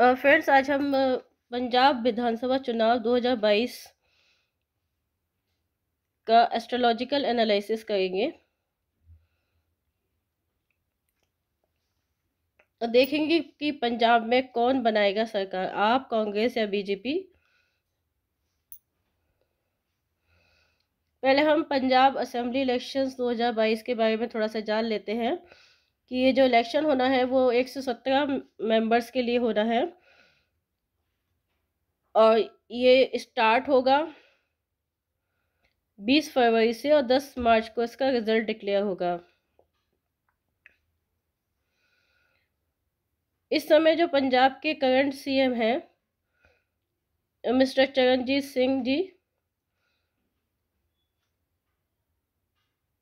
friends आज हम पंजाब विधानसभा चुनाव 2022 का एस्ट्रोलॉजिकल एनालिसिस करेंगे देखेंगे कि पंजाब में कौन बनाएगा सरकार आप कांग्रेस या बीजेपी पहले हम पंजाब असेंबली इलेक्शंस 2022 के बारे में थोड़ा सा जान लेते हैं कि ये जो इलेक्शन होना है वो एक सौ सत्रह मेम्बर्स के लिए होना है और ये स्टार्ट होगा बीस फरवरी से और दस मार्च को इसका रिजल्ट डिक्लेयर होगा इस समय जो पंजाब के करंट सीएम हैं मिस्टर चरणजीत सिंह जी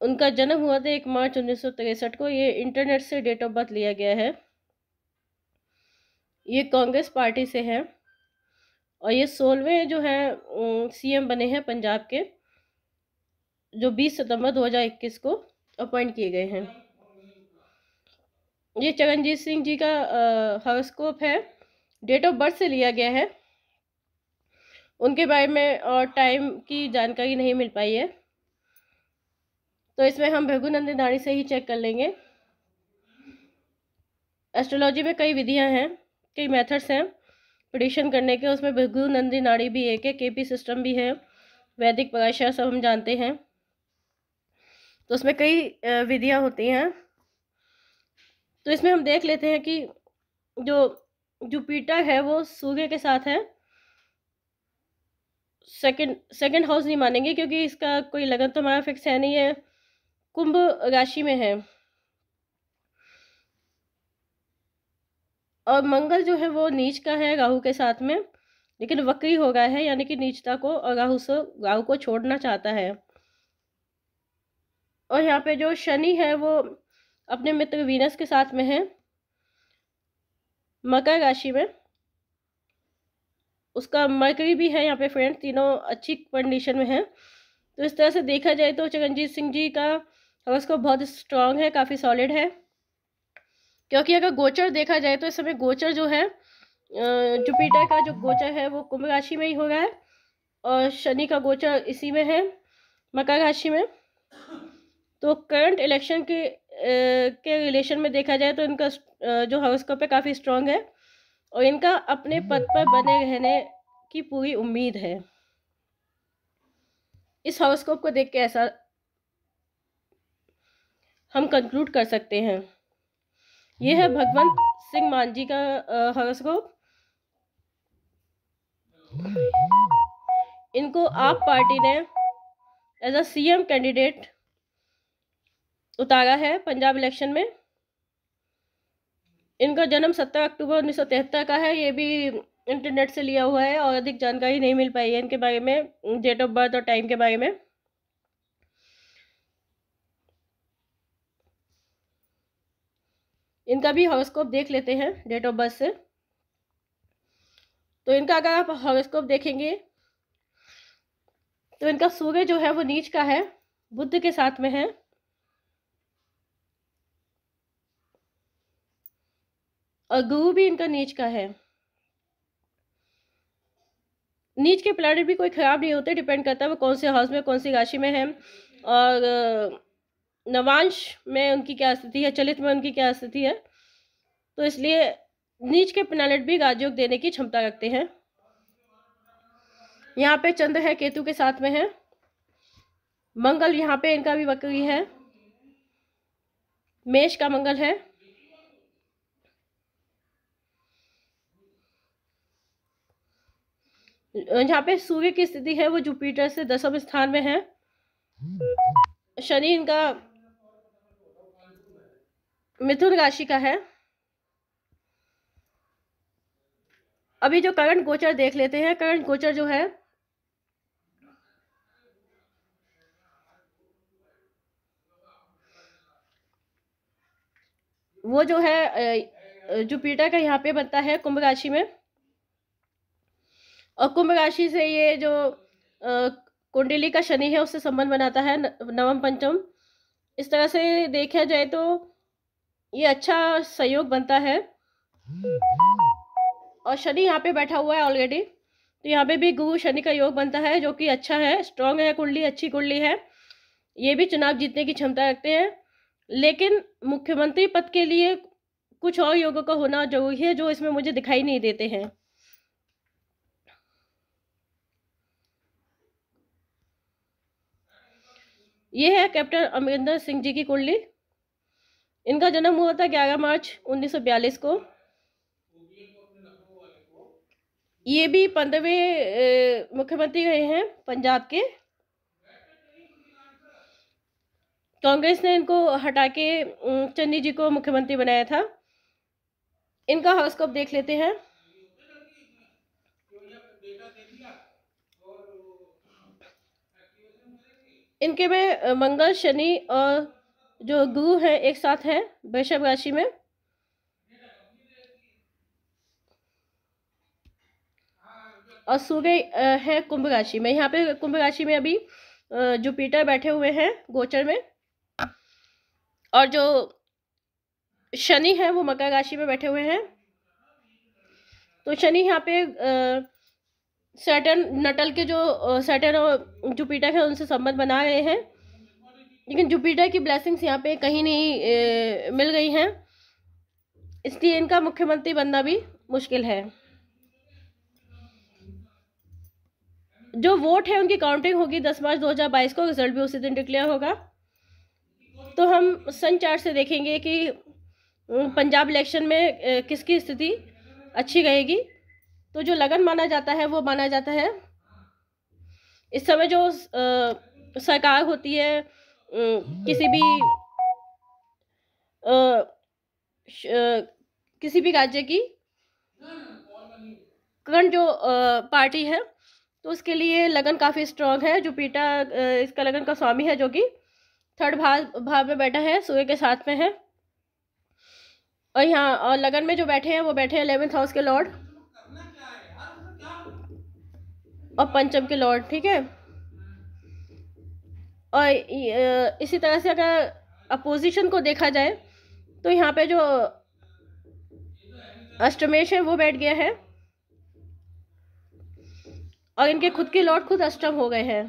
उनका जन्म हुआ था एक मार्च उन्नीस को ये इंटरनेट से डेट ऑफ बर्थ लिया गया है ये कांग्रेस पार्टी से है और ये सोलहवें जो है सीएम बने हैं पंजाब के जो 20 सितंबर 2021 को अपॉइंट किए गए हैं ये चरणजीत सिंह जी का हॉरोस्कोप है डेट ऑफ बर्थ से लिया गया है उनके बारे में और टाइम की जानकारी नहीं मिल पाई है तो इसमें हम भृगुनंदी नाड़ी से ही चेक कर लेंगे एस्ट्रोलॉजी में कई विधियां हैं कई मेथड्स हैं प्रडिक्शन करने के उसमें भृगु नाड़ी भी एक है के पी सिस्टम भी है वैदिक पगाशा सब हम जानते हैं तो उसमें कई विधियाँ होती हैं तो इसमें हम देख लेते हैं कि जो जुपीटर है वो सूर्य के साथ है सेकंड सेकंड हाउस नहीं मानेंगे क्योंकि इसका कोई लगन तो हमारा फिक्स है नहीं है कुंभ राशि में है और मंगल जो है वो नीच का है राहु के साथ में लेकिन वक्री हो गया है यानी कि नीचता को और राहु से राहु को छोड़ना चाहता है और यहाँ पे जो शनि है वो अपने मित्र वीनस के साथ में है मकर राशि में उसका मरकरी भी है यहाँ पे फ्रेंड तीनों अच्छी कंडीशन में है तो इस तरह से देखा जाए तो चरणजीत सिंह जी का और उसको बहुत स्ट्रॉन्ग है काफ़ी सॉलिड है क्योंकि अगर गोचर देखा जाए तो इस समय गोचर जो है जुपिटर का जो गोचर है वो कुंभ राशि में ही हो रहा है और शनि का गोचर इसी में है मकर राशि में तो करंट इलेक्शन के के रिलेशन में देखा जाए तो इनका जो हाउसकोप है काफ़ी स्ट्रांग है और इनका अपने पद पर बने रहने की पूरी उम्मीद है इस हाउसकोप को देख के ऐसा हम कंक्लूड कर सकते हैं ये है भगवंत सिंह मान जी का हॉरोस्कोप इनको आप पार्टी ने एज अ सीएम कैंडिडेट उतारा है पंजाब इलेक्शन में इनका जन्म 17 अक्टूबर 1973 का है ये भी इंटरनेट से लिया हुआ है और अधिक जानकारी नहीं मिल पाई है इनके बारे में डेट ऑफ बर्थ और टाइम के बारे में इनका भी हॉरोस्कोप देख लेते हैं डेट ऑफ बर्थ से तो इनका अगर आप हॉरोस्कोप देखेंगे तो इनका सूर्य जो है वो नीच का है बुद्ध के साथ में है और गुरु भी इनका नीच का है नीच के प्लैनेट भी कोई ख़राब नहीं होते डिपेंड करता है वो कौन से हाउस में कौन सी राशि में है और नवांश में उनकी क्या स्थिति है चलित में उनकी क्या स्थिति है तो इसलिए नीच के प्लानट भी राजयोग देने की क्षमता रखते हैं यहाँ पे चंद्र है केतु के साथ में है मंगल यहाँ पे इनका भी वक्री है मेष का मंगल है यहाँ पे सूर्य की स्थिति है वो जुपिटर से दसम स्थान में है शनि इनका मिथुन राशि का है अभी जो करंट गोचर देख लेते हैं करंट गोचर जो है वो जो है जुपिटर का यहाँ पे बनता है कुंभ राशि में और कुंभ राशि से ये जो कुंडली का शनि है उससे संबंध बनाता है नवम पंचम इस तरह से देखा जाए तो ये अच्छा सहयोग बनता है और शनि यहाँ पे बैठा हुआ है ऑलरेडी तो यहाँ पे भी गुरु शनि का योग बनता है जो कि अच्छा है स्ट्रांग है कुंडली अच्छी कुंडली है ये भी चुनाव जीतने की क्षमता रखते हैं लेकिन मुख्यमंत्री पद के लिए कुछ और योगों का होना जरूरी है जो इसमें मुझे दिखाई नहीं देते हैं ये है कैप्टन अमरिंदर सिंह जी की कुंडली इनका जन्म हुआ था ग्यारह मार्च उन्नीस को ये भी पंद्रहवें मुख्यमंत्री रहे हैं पंजाब के कांग्रेस ने इनको हटा के चन्नी जी को मुख्यमंत्री बनाया था इनका हॉरोस्कोप देख लेते हैं इनके में मंगल शनि और जो गुरु है एक साथ है वृषभ राशि में और सूर्य है कुंभ राशि में यहाँ पे कुंभ राशि में अभी जुपिटर बैठे हुए हैं गोचर में और जो शनि है वो मकर राशि में बैठे हुए हैं तो शनि यहाँ पे सैटर्न नटल के जो सैटर्न और जुपिटर है उनसे संबंध बना रहे हैं लेकिन जुपिटर की ब्लेसिंग्स यहाँ पे कहीं नहीं ए, मिल गई हैं इसलिए इनका मुख्यमंत्री बनना भी मुश्किल है जो वोट है उनकी काउंटिंग होगी दस मार्च दो हजार बाईस को रिजल्ट भी उसी दिन डिक्लेयर होगा तो हम सन चार्ट से देखेंगे कि पंजाब इलेक्शन में किसकी स्थिति अच्छी रहेगी तो जो लगन माना जाता है वो माना जाता है इस समय जो सरकार होती है किसी भी आ, किसी भी राज्य की करंट जो आ, पार्टी है तो उसके लिए लगन काफ़ी स्ट्रांग है जो पीटा इसका लगन का स्वामी है जो कि थर्ड भाव भाव में बैठा है सूर्य के साथ में है और यहाँ और लगन में जो बैठे हैं वो बैठे हैं एलेवेंथ हाउस के लॉर्ड और पंचम के लॉर्ड ठीक है और इसी तरह से अगर अपोजिशन को देखा जाए तो यहाँ पे जो अष्टमेश है वो बैठ गया है और इनके खुद के लॉर्ड खुद अष्टम हो गए हैं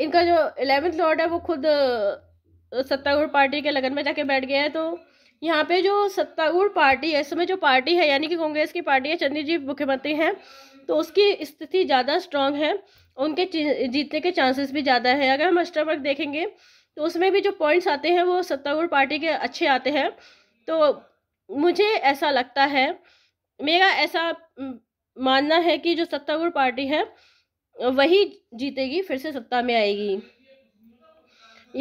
इनका जो इलेवेंथ लॉर्ड है वो खुद सत्तागुड़ पार्टी के लगन में जाके बैठ गया है तो यहाँ पे जो सत्तागुड़ पार्टी है इस समय जो पार्टी है यानी कि कांग्रेस की पार्टी है चंदी जी मुख्यमंत्री हैं तो उसकी स्थिति ज़्यादा स्ट्रांग है उनके जीतने के चांसेस भी ज़्यादा है अगर हम अस्टर वर्ग देखेंगे तो उसमें भी जो पॉइंट्स आते हैं वो सत्तागुड़ पार्टी के अच्छे आते हैं तो मुझे ऐसा लगता है मेरा ऐसा मानना है कि जो सत्तागुड़ पार्टी है वही जीतेगी फिर से सत्ता में आएगी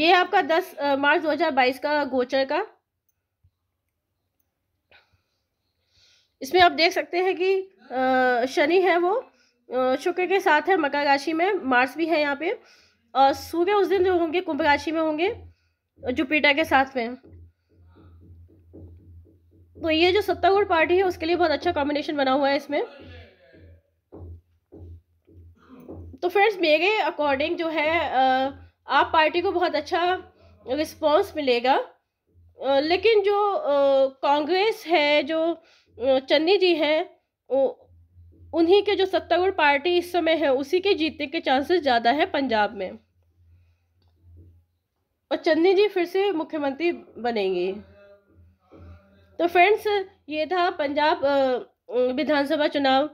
ये आपका दस मार्च बाईस का गोचर का इसमें आप देख सकते हैं कि शनि है वो शुक्र के साथ है मकर राशि में मार्स भी है यहाँ पे और सूर्य उस दिन जो होंगे कुंभ राशि में होंगे जुपिटर के साथ में तो ये जो सत्तागुड़ पार्टी है उसके लिए बहुत अच्छा कॉम्बिनेशन बना हुआ है इसमें तो फ्रेंड्स मेरे अकॉर्डिंग जो है आप पार्टी को बहुत अच्छा रिस्पॉन्स मिलेगा लेकिन जो कांग्रेस है जो चन्नी जी हैं उन्हीं के जो सत्तागुड़ पार्टी इस समय है उसी के जीतने के चांसेस ज़्यादा है पंजाब में और चन्नी जी फिर से मुख्यमंत्री बनेंगी तो फ्रेंड्स ये था पंजाब विधानसभा चुनाव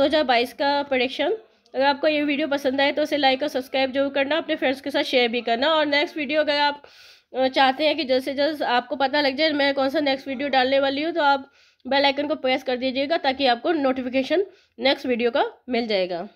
2022 का प्रडिक्शन अगर आपको ये वीडियो पसंद आए तो उसे लाइक और सब्सक्राइब जरूर करना अपने फ्रेंड्स के साथ शेयर भी करना और नेक्स्ट वीडियो अगर आप चाहते हैं कि जल्द से जल्द आपको पता लग जाए मैं कौन सा नेक्स्ट वीडियो डालने वाली हूँ तो आप बेल आइकन को प्रेस कर दीजिएगा ताकि आपको नोटिफिकेशन नेक्स्ट वीडियो का मिल जाएगा